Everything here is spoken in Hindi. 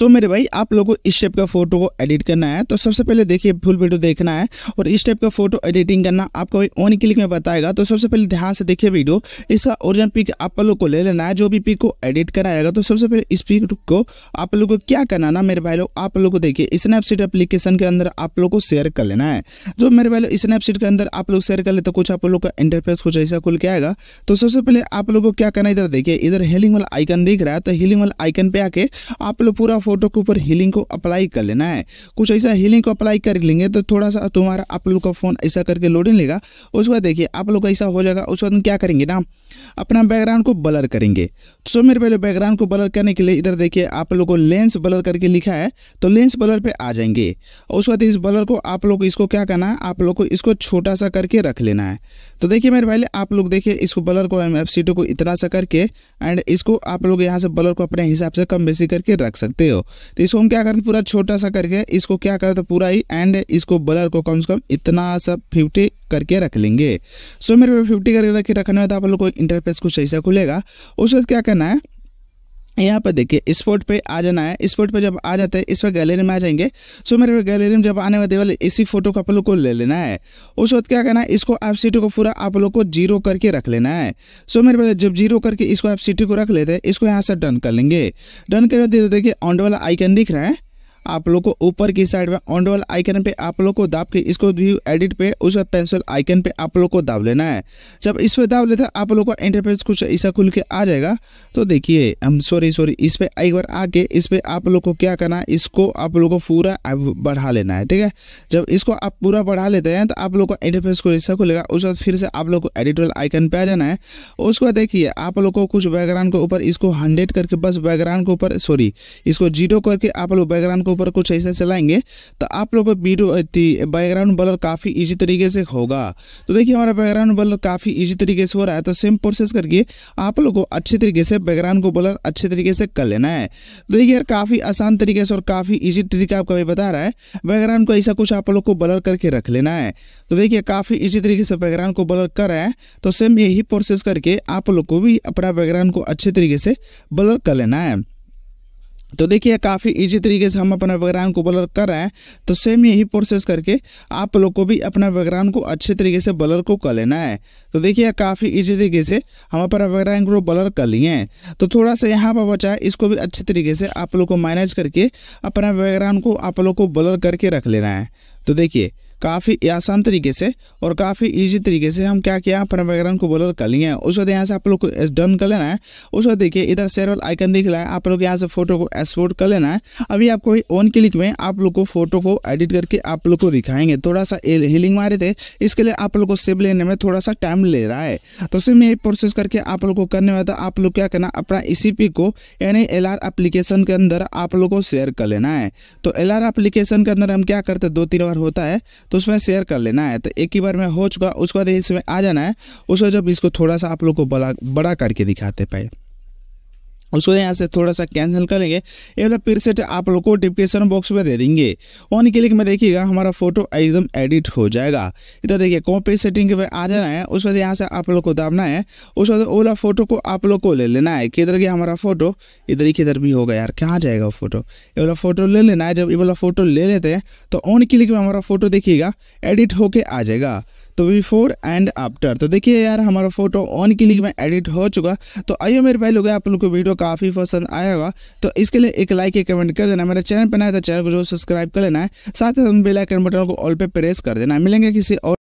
सो मेरे भाई आप लोगों को इस टाइप का फोटो को एडिट करना है तो सबसे पहले देखिए फुल वीडियो देखना है और इस टाइप का फोटो एडिटिंग करना आपको भाई ऑन क्लिक में बताएगा तो सबसे पहले ध्यान से देखिए वीडियो इसका ओरिजिनल पिक आप लोग को ले लेना है जो भी पिक को एडिट करना आएगा तो सबसे पहले इस पिक को आप लोग को क्या करना ना मेरे भाई लोग आप लोग को देखिए स्नैपसीट एप्लीकेशन के अंदर आप लोग को शेयर कर लेना है जो मेरे भाई लोग स्नैपसीट के अंदर आप लोग शेयर कर लेते तो कुछ आप लोग का इंटरफेस कुछ ऐसा खुल के आएगा तो सबसे पहले आप लोग को क्या करना इधर देखिए इधर हिलिंग वाला आइकन दिख रहा है तो हिलिंग वाला आइकन पर आके आप लोग पूरा फोटो के ऊपर हीलिंग को अप्लाई कर लेना है कुछ ऐसा हीलिंग को अप्लाई कर लेंगे तो थोड़ा सा तुम्हारा आप लोग का फ़ोन ऐसा करके लोडिंग लेगा उसके बाद देखिए आप लोग ऐसा हो जाएगा उसके बाद क्या करेंगे ना अपना बैकग्राउंड को ब्लर करेंगे तो सो मेरे पहले बैकग्राउंड को ब्लर करने के लिए इधर देखिए आप लोग को लेंस ब्लर करके लिखा है तो लेंस ब्लर पर आ जाएंगे उसके बाद इस ब्लर को आप लोग इसको क्या करना है आप लोग को इसको छोटा सा करके रख लेना है तो देखिए मेरे भाई आप लोग देखिए इसको बलर को एम एफ को इतना सा करके एंड इसको आप लोग यहाँ से बलर को अपने हिसाब से कम बेसी करके रख सकते हो तो इसको हम क्या करते पूरा छोटा सा करके इसको क्या करते हैं तो पूरा ही एंड इसको बलर को कम से कम इतना सा फिफ्टी करके रख लेंगे सो मेरे फिफ्टी करके रखने में तो आप लोग को इंटरफेस कुछ ऐसा खुलेगा उसके बाद क्या करना है यहाँ पर देखिए इस फोर्ट पे आ जाना है इस फोर्ट पे जब आ जाते हैं इस पर गैलरी में आ जाएंगे सो मेरे गैलरी में जब आने वाले वाले इसी फोटो को आप लोग को ले लेना है उस वक्त क्या करना है इसको आप सीटी को पूरा आप लोग को जीरो करके रख लेना है सो मेरे पास जब जीरो करके इसको आप सीटी को रख लेते हैं इसको यहाँ से डन कर लेंगे डन करने धीरे देखिए ऑंड वाला आइकन दिख रहा है आप लोग को ऊपर की साइड में ऑन डोल आइकन पे आप लोग को दाब के इसको व्यू एडिट पे उस पेंसिल आइकन पे आप लोग को दाब लेना है जब इस पर दाब लेते हैं आप लोग को इंटरफेस कुछ ऐसा खुल के आ जाएगा तो देखिए हम सॉरी सॉरी इस पर एक बार आके इस पर आप लोग को क्या करना है इसको आप लोग को पूरा बढ़ा लेना है ठीक है जब इसको आप पूरा बढ़ा लेते हैं तो आप लोग को इंटरफेस कुछ ऐसा खुलेगा उसके बाद फिर से आप लोग को एडिट वाले आइकन पे आ जाना है उसके बाद देखिए आप लोग को कुछ बैकग्राउंड के ऊपर इसको हंड्रेड करके बस बैकग्राउंड के ऊपर सॉरी इसको जीरो करके आप लोग बैकग्राउंड को के ऊपर कुछ ऐसे चलाएंगे तो आप लोग का वीडियो बैकग्राउंड बलर काफ़ी ईजी तरीके से होगा तो देखिए हमारा बैकग्राउंड बलर काफ़ी ईजी तरीके से हो रहा है तो सेम प्रोसेस करके आप लोग को अच्छे तरीके से बैकग्राउंड को बलर अच्छे तरीके से कर लेना है तो देखिए यार काफ़ी आसान तरीके से और काफ़ी ईजी तरीका आपका भी बता रहा है बैकग्राउंड को ऐसा कुछ आप लोग को बलर करके रख लेना है तो देखिए काफ़ी इसी तरीके से बैकग्राउंड को बलर कर रहा है तो सेम यही प्रोसेस करके आप लोग को भी अपना बैकग्राउंड को अच्छे तरीके से बलर कर लेना है तो देखिए काफ़ी इजी तरीके से हम अपना बैकग्राउंड को ब्लर कर रहे हैं तो सेम यही प्रोसेस करके आप लोग को भी अपना बैकग्राउंड को अच्छे तरीके से ब्लर को कर लेना है तो देखिए काफ़ी इजी तरीके से हम अपना बैकग्राउंड को ब्लर कर लिए हैं तो थोड़ा सा यहाँ पर बचा है इसको भी अच्छे तरीके से आप लोग को मैनेज करके अपना बैकग्राउंड को आप लोग को ब्लर करके रख लेना है तो देखिए काफ़ी आसान तरीके से और काफ़ी ईजी तरीके से हम क्या किया अपने बैकग्राउंड को ब्लर कर लिए उस वक्त यहाँ से आप लोग को डन कर लेना है उस वक्त देखिए इधर शेयर आइकन दिख रहा है आप लोग यहाँ से फोटो को एक्सपोर्ट कर लेना है अभी आपको ऑन क्लिक में आप लोग को फोटो को एडिट करके आप लोग को दिखाएंगे थोड़ा सा हीलिंग मारे थे इसके लिए आप लोग को सेब लेने में थोड़ा सा टाइम ले रहा है तो सिम यही प्रोसेस करके आप लोग को करने वाला तो आप लोग क्या करना अपना ई e को यानी एल एप्लीकेशन के अंदर आप लोग को शेयर कर लेना है तो एल एप्लीकेशन के अंदर हम क्या करते दो तीन बार होता है तो उसमें शेयर कर लेना है तो एक ही बार में हो चुका उसके बाद इसमें आ जाना है उसमें जब इसको थोड़ा सा आप लोग को बड़ा बड़ा करके दिखाते पाए उसको यहाँ से थोड़ा सा कैंसिल करेंगे ये वाला फिर से आप लोग को डिस्क्रिप्शन बॉक्स में दे देंगे ऑन क्लिक में देखिएगा हमारा फोटो एकदम एडिट हो जाएगा इधर देखिए कॉपी सेटिंग पे आ जाना है उस बाद यहाँ से आप लोग को दाबना है उस बाद ओला फोटो को आप लोग को ले लेना है किधर गया हमारा फोटो इधर ही किधर भी होगा यार कहाँ जाएगा वो फोटो ये वाला फोटो ले लेना है जब ये वाला फोटो ले लेते हैं तो ऑन क्लिक में हमारा फोटो देखिएगा एडिट होके आ जाएगा तो बिफोर एंड आफ्टर तो देखिए यार हमारा फोटो ऑन क्लिक में एडिट हो चुका तो आइए मेरे भाई लोग आप लोग को वीडियो काफ़ी पसंद आया होगा तो इसके लिए एक लाइक एक कमेंट कर देना मेरा चैनल पर ना है तो चैनल को जो सब्सक्राइब कर लेना है साथ ही बेलाइकन बटन को ऑल पे प्रेस कर देना मिलेंगे किसी और